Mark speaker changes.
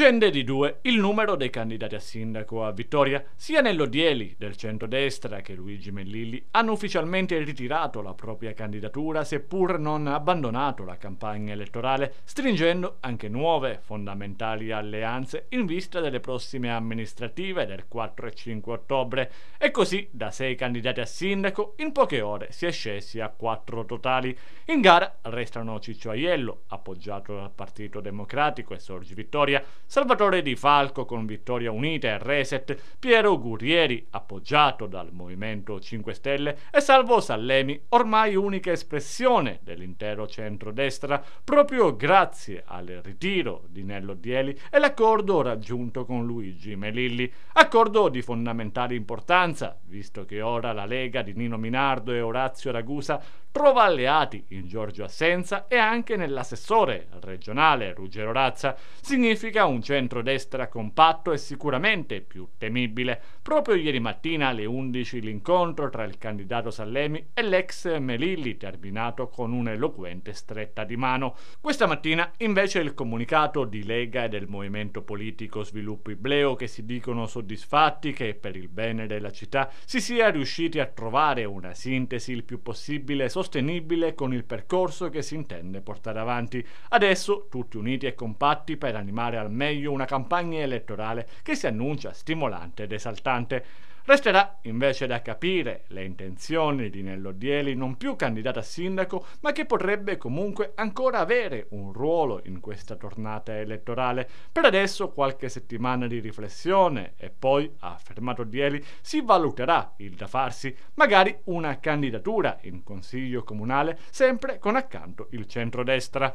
Speaker 1: Scende di due il numero dei candidati a sindaco a Vittoria. Sia Nell'Odieli del centrodestra che Luigi Mellilli hanno ufficialmente ritirato la propria candidatura, seppur non abbandonato la campagna elettorale, stringendo anche nuove fondamentali alleanze in vista delle prossime amministrative del 4 e 5 ottobre. E così da sei candidati a sindaco in poche ore si è scesi a quattro totali. In gara restano Ciccio Aiello, appoggiato dal Partito Democratico e Sorgi Vittoria, Salvatore Di Falco con Vittoria Unita e Reset, Piero Gurrieri appoggiato dal Movimento 5 Stelle e Salvo Sallemi, ormai unica espressione dell'intero centrodestra, proprio grazie al ritiro di Nello Dieli e l'accordo raggiunto con Luigi Melilli. Accordo di fondamentale importanza, visto che ora la Lega di Nino Minardo e Orazio Ragusa trova alleati in Giorgio Assenza e anche nell'assessore regionale Ruggero Razza. Significa un un centrodestra compatto e sicuramente più temibile. Proprio ieri mattina alle 11 l'incontro tra il candidato Sallemi e l'ex Melilli terminato con un'eloquente stretta di mano. Questa mattina invece il comunicato di Lega e del movimento politico Sviluppo Ibleo che si dicono soddisfatti che per il bene della città si sia riusciti a trovare una sintesi il più possibile sostenibile con il percorso che si intende portare avanti. Adesso tutti uniti e compatti per animare al meglio meglio una campagna elettorale che si annuncia stimolante ed esaltante. Resterà invece da capire le intenzioni di Nello Dieli, non più candidata a sindaco, ma che potrebbe comunque ancora avere un ruolo in questa tornata elettorale. Per adesso qualche settimana di riflessione e poi, ha affermato Dieli, si valuterà il da farsi, magari una candidatura in consiglio comunale, sempre con accanto il centrodestra.